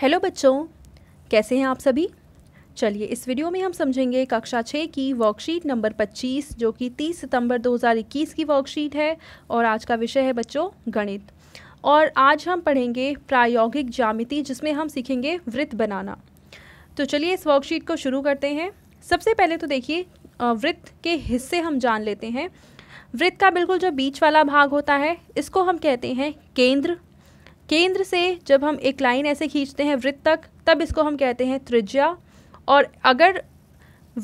hello बच्चों कैसे हैं आप सभी चलिए इस वीडियो में हम समझेंगे कक्षा छः की वर्कशीट नंबर 25 जो कि 30 सितंबर 2021 की वर्कशीट है और आज का विषय है बच्चों गणित और आज हम पढ़ेंगे प्रायोगिक जामिति जिसमें हम सीखेंगे वृत्त बनाना तो चलिए इस वर्कशीट को शुरू करते हैं सबसे पहले तो देखिए वृत्त के हिस्से हम जान लेते हैं वृत्त का बिल्कुल जो बीच वाला भाग होता है इसको हम कहते हैं केंद्र केंद्र से जब हम एक लाइन ऐसे खींचते हैं वृत्त तक तब इसको हम कहते हैं त्रिज्या और अगर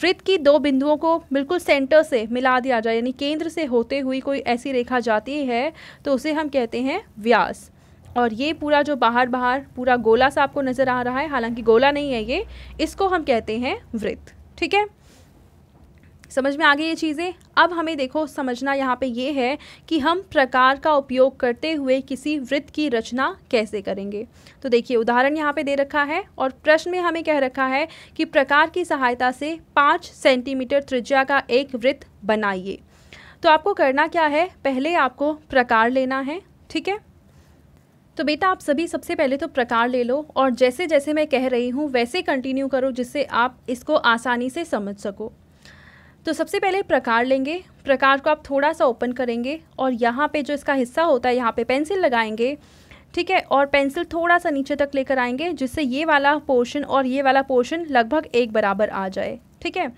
वृत्त की दो बिंदुओं को बिल्कुल सेंटर से मिला दिया जाए यानी केंद्र से होते हुई कोई ऐसी रेखा जाती है तो उसे हम कहते हैं व्यास और ये पूरा जो बाहर बाहर पूरा गोला सा आपको नज़र आ रहा है हालांकि गोला नहीं है ये इसको हम कहते हैं वृत्त ठीक है समझ में आ गई ये चीज़ें अब हमें देखो समझना यहाँ पे ये है कि हम प्रकार का उपयोग करते हुए किसी वृत्त की रचना कैसे करेंगे तो देखिए उदाहरण यहाँ पे दे रखा है और प्रश्न में हमें कह रखा है कि प्रकार की सहायता से पाँच सेंटीमीटर त्रिज्या का एक वृत्त बनाइए तो आपको करना क्या है पहले आपको प्रकार लेना है ठीक है तो बेटा आप सभी सबसे पहले तो प्रकार ले लो और जैसे जैसे मैं कह रही हूँ वैसे कंटिन्यू करो जिससे आप इसको आसानी से समझ सको तो सबसे पहले प्रकार लेंगे प्रकार को आप थोड़ा सा ओपन करेंगे और यहाँ पे जो इसका हिस्सा होता है यहाँ पे पेंसिल लगाएंगे ठीक है और पेंसिल थोड़ा सा नीचे तक लेकर आएंगे जिससे ये वाला पोर्शन और ये वाला पोर्शन लगभग एक बराबर आ जाए ठीक है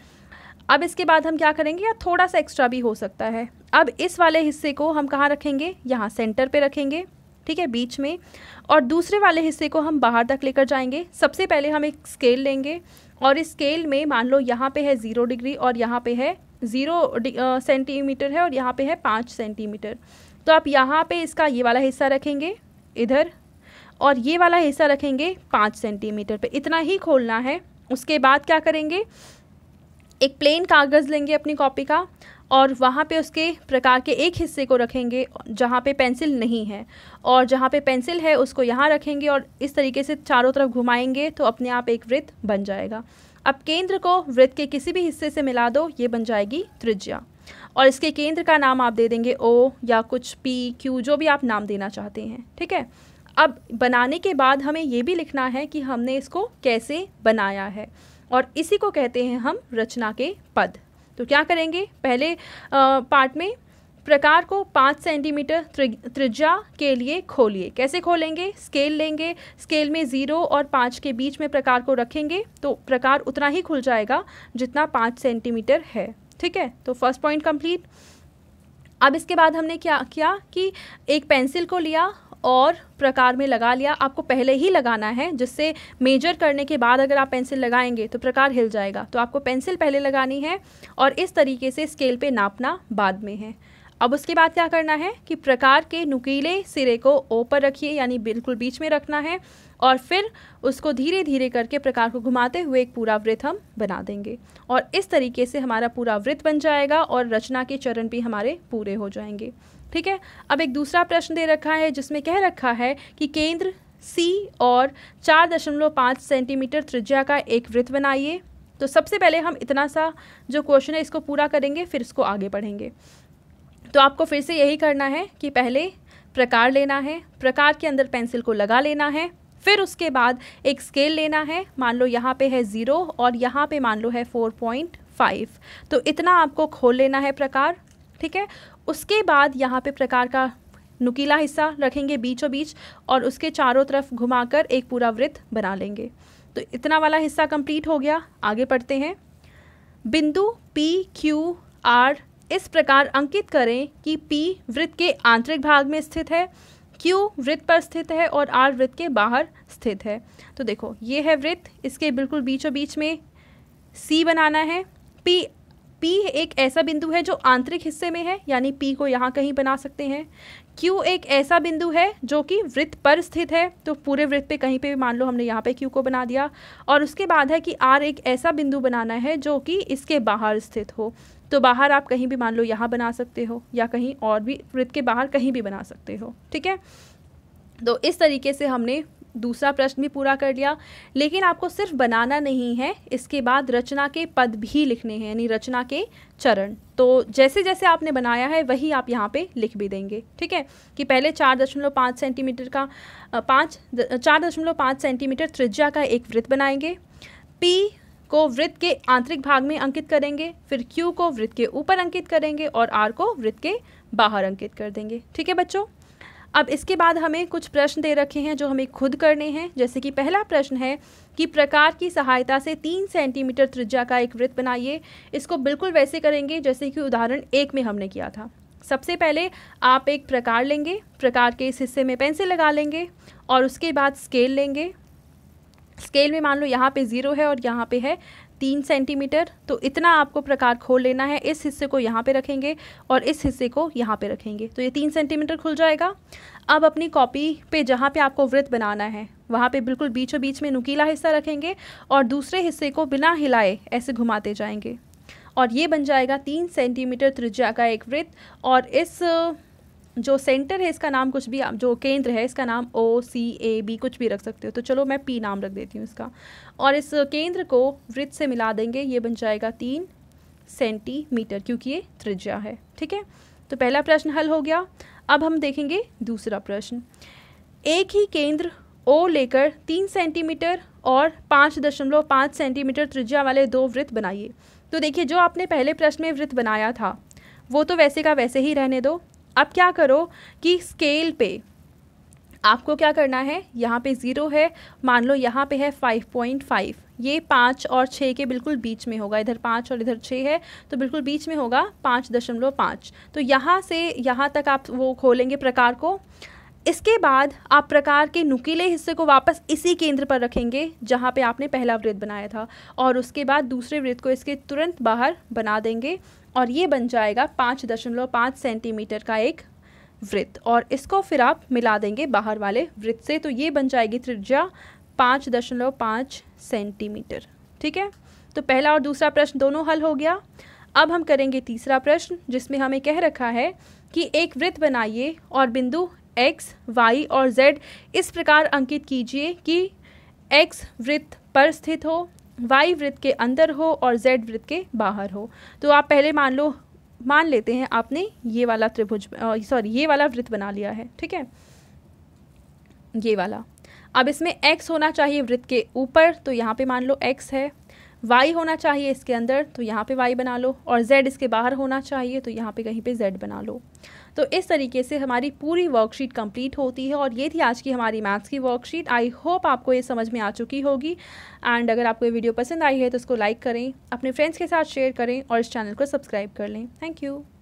अब इसके बाद हम क्या करेंगे या थोड़ा सा एक्स्ट्रा भी हो सकता है अब इस वाले हिस्से को हम कहाँ रखेंगे यहाँ सेंटर पे रखेंगे ठीक है बीच में और दूसरे वाले हिस्से को हम बाहर तक लेकर जाएंगे सबसे पहले हम एक स्केल लेंगे और इस स्केल में मान लो यहाँ पे है ज़ीरो डिग्री और यहाँ पे है ज़ीरो सेंटीमीटर है और यहाँ पे है पाँच सेंटीमीटर तो आप यहाँ पे इसका ये वाला हिस्सा रखेंगे इधर और ये वाला हिस्सा रखेंगे पाँच सेंटीमीटर पे इतना ही खोलना है उसके बाद क्या करेंगे एक प्लेन कागज़ लेंगे अपनी कॉपी का और वहाँ पे उसके प्रकार के एक हिस्से को रखेंगे जहाँ पे पेंसिल नहीं है और जहाँ पे पेंसिल है उसको यहाँ रखेंगे और इस तरीके से चारों तरफ घुमाएंगे तो अपने आप एक वृत्त बन जाएगा अब केंद्र को वृत्त के किसी भी हिस्से से मिला दो ये बन जाएगी त्रिज्या और इसके केंद्र का नाम आप दे देंगे ओ या कुछ पी क्यू जो भी आप नाम देना चाहते हैं ठीक है अब बनाने के बाद हमें ये भी लिखना है कि हमने इसको कैसे बनाया है और इसी को कहते हैं हम रचना के पद तो क्या करेंगे पहले पार्ट में प्रकार को पाँच सेंटीमीटर त्रिज्या के लिए खोलिए कैसे खोलेंगे स्केल लेंगे स्केल में ज़ीरो और पाँच के बीच में प्रकार को रखेंगे तो प्रकार उतना ही खुल जाएगा जितना पाँच सेंटीमीटर है ठीक है तो फर्स्ट पॉइंट कंप्लीट अब इसके बाद हमने क्या किया कि एक पेंसिल को लिया और प्रकार में लगा लिया आपको पहले ही लगाना है जिससे मेजर करने के बाद अगर आप पेंसिल लगाएंगे तो प्रकार हिल जाएगा तो आपको पेंसिल पहले लगानी है और इस तरीके से स्केल पे नापना बाद में है अब उसके बाद क्या करना है कि प्रकार के नुकीले सिरे को ऊपर रखिए यानी बिल्कुल बीच में रखना है और फिर उसको धीरे धीरे करके प्रकार को घुमाते हुए एक पूरा वृत्त हम बना देंगे और इस तरीके से हमारा पूरा वृत्त बन जाएगा और रचना के चरण भी हमारे पूरे हो जाएंगे ठीक है अब एक दूसरा प्रश्न दे रखा है जिसमें कह रखा है कि केंद्र सी और चार दशमलव पाँच सेंटीमीटर त्रिज्या का एक वृत्त बनाइए तो सबसे पहले हम इतना सा जो क्वेश्चन है इसको पूरा करेंगे फिर इसको आगे बढ़ेंगे तो आपको फिर से यही करना है कि पहले प्रकार लेना है प्रकार के अंदर पेंसिल को लगा लेना है फिर उसके बाद एक स्केल लेना है मान लो यहाँ पे है ज़ीरो और यहाँ पे मान लो है फोर पॉइंट फाइव तो इतना आपको खोल लेना है प्रकार ठीक है उसके बाद यहाँ पे प्रकार का नुकीला हिस्सा रखेंगे बीचों बीच और उसके चारों तरफ घुमाकर एक पूरा वृत्त बना लेंगे तो इतना वाला हिस्सा कंप्लीट हो गया आगे पढ़ते हैं बिंदु पी क्यू आर इस प्रकार अंकित करें कि P वृत्त के आंतरिक भाग में स्थित है Q वृत्त पर स्थित है और R वृत्त के बाहर स्थित है तो देखो ये है वृत्त इसके बिल्कुल बीचों बीच में सी बनाना है पी पी एक ऐसा बिंदु है जो आंतरिक हिस्से में है यानी पी को यहाँ कहीं बना सकते हैं क्यू एक ऐसा बिंदु है जो कि वृत्त पर स्थित है तो पूरे वृत्त पे कहीं पे भी मान लो हमने यहाँ पे क्यू को बना दिया और उसके बाद है कि आर एक ऐसा बिंदु बनाना है जो कि इसके बाहर स्थित हो तो बाहर आप कहीं भी मान लो यहाँ बना सकते हो या कहीं और भी वृत्त के बाहर कहीं भी बना सकते हो ठीक है तो इस तरीके से हमने दूसरा प्रश्न भी पूरा कर लिया लेकिन आपको सिर्फ बनाना नहीं है इसके बाद रचना के पद भी लिखने हैं यानी रचना के चरण तो जैसे जैसे आपने बनाया है वही आप यहाँ पे लिख भी देंगे ठीक है कि पहले चार दशमलव पाँच सेंटीमीटर का पाँच चार दशमलव पाँच सेंटीमीटर त्रिज्या का एक वृत्त बनाएंगे पी को वृत्त के आंतरिक भाग में अंकित करेंगे फिर क्यू को वृत्त के ऊपर अंकित करेंगे और आर को वृत्त के बाहर अंकित कर देंगे ठीक है बच्चों अब इसके बाद हमें कुछ प्रश्न दे रखे हैं जो हमें खुद करने हैं जैसे कि पहला प्रश्न है कि प्रकार की सहायता से तीन सेंटीमीटर त्रिज्या का एक वृत्त बनाइए इसको बिल्कुल वैसे करेंगे जैसे कि उदाहरण एक में हमने किया था सबसे पहले आप एक प्रकार लेंगे प्रकार के इस हिस्से में पेंसिल लगा लेंगे और उसके बाद स्केल लेंगे स्केल में मान लो यहाँ पे ज़ीरो है और यहाँ पे है तीन सेंटीमीटर तो इतना आपको प्रकार खोल लेना है इस हिस्से को यहाँ पे रखेंगे और इस हिस्से को यहाँ पे रखेंगे तो ये तीन सेंटीमीटर खुल जाएगा अब अपनी कॉपी पे जहाँ पे आपको वृत्त बनाना है वहाँ पे बिल्कुल बीचों बीच में नुकीला हिस्सा रखेंगे और दूसरे हिस्से को बिना हिलाए ऐसे घुमाते जाएंगे और ये बन जाएगा तीन सेंटीमीटर त्रिज्या का एक वृत्त और इस जो सेंटर है इसका नाम कुछ भी जो केंद्र है इसका नाम ओ सी ए बी कुछ भी रख सकते हो तो चलो मैं पी नाम रख देती हूँ इसका और इस केंद्र को वृत्त से मिला देंगे ये बन जाएगा तीन सेंटीमीटर क्योंकि ये त्रिज्या है ठीक है तो पहला प्रश्न हल हो गया अब हम देखेंगे दूसरा प्रश्न एक ही केंद्र ओ लेकर तीन सेंटीमीटर और पाँच दशमलव पाँच सेंटीमीटर त्रिज्या वाले दो वृत्त बनाइए तो देखिए जो आपने पहले प्रश्न में वृत्त बनाया था वो तो वैसे का वैसे ही रहने दो अब क्या करो कि स्केल पे आपको क्या करना है यहाँ पे ज़ीरो है मान लो यहाँ पे है फाइव पॉइंट फाइव ये पाँच और छः के बिल्कुल बीच में होगा इधर पाँच और इधर छः है तो बिल्कुल बीच में होगा पाँच दशमलव पाँच तो यहाँ से यहाँ तक आप वो खोलेंगे प्रकार को इसके बाद आप प्रकार के नुकीले हिस्से को वापस इसी केंद्र पर रखेंगे जहाँ पे आपने पहला वृत्त बनाया था और उसके बाद दूसरे वृत्त को इसके तुरंत बाहर बना देंगे और ये बन जाएगा पाँच दशमलव पाँच सेंटीमीटर का एक वृत्त और इसको फिर आप मिला देंगे बाहर वाले वृत्त से तो ये बन जाएगी त्रिज्या पाँच दशमलव पाँच सेंटीमीटर ठीक है तो पहला और दूसरा प्रश्न दोनों हल हो गया अब हम करेंगे तीसरा प्रश्न जिसमें हमें कह रखा है कि एक वृत्त बनाइए और बिंदु एक्स वाई और जेड इस प्रकार अंकित कीजिए कि एक्स वृत्त पर स्थित हो वाई वृत्त के अंदर हो और जेड वृत्त के बाहर हो तो आप पहले मान लो मान लेते हैं आपने ये वाला त्रिभुज सॉरी ये वाला वृत्त बना लिया है ठीक है ये वाला अब इसमें x होना चाहिए वृत्त के ऊपर तो यहाँ पे मान लो x है वाई होना चाहिए इसके अंदर तो यहाँ पे वाई बना लो और जेड इसके बाहर होना चाहिए तो यहाँ पे कहीं पे जेड बना लो तो इस तरीके से हमारी पूरी वर्कशीट कंप्लीट होती है और ये थी आज की हमारी मैथ्स की वर्कशीट आई होप आपको ये समझ में आ चुकी होगी एंड अगर आपको ये वीडियो पसंद आई है तो उसको लाइक करें अपने फ्रेंड्स के साथ शेयर करें और इस चैनल को सब्सक्राइब कर लें थैंक यू